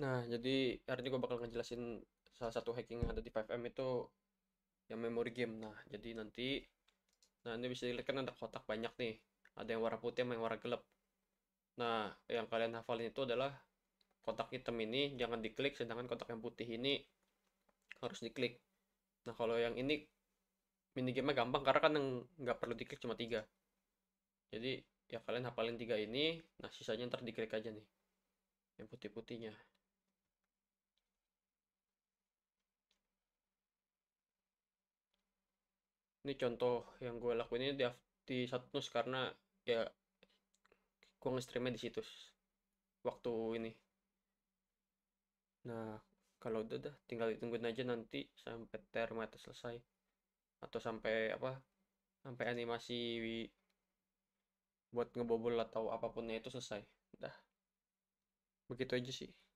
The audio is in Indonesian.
Nah, jadi hari ini gue bakal ngejelasin salah satu hacking yang ada di 5M itu yang memory game. Nah, jadi nanti nah ini bisa dilihat kan ada kotak banyak nih. Ada yang warna putih sama yang warna gelap. Nah, yang kalian hafalin itu adalah kotak hitam ini jangan diklik sedangkan kotak yang putih ini harus diklik. Nah, kalau yang ini mini gamenya gampang karena kan yang nggak perlu diklik cuma tiga. Jadi ya kalian hafalin tiga ini, nah sisanya ntar diklik aja nih yang putih-putihnya. ini contoh yang gue lakuin ini di, di Satnus karena ya gue nge-streamnya di situs waktu ini nah kalau udah dah tinggal ditungguin aja nanti sampai termata selesai atau sampai apa sampai animasi buat ngebobol atau apapunnya itu selesai dah begitu aja sih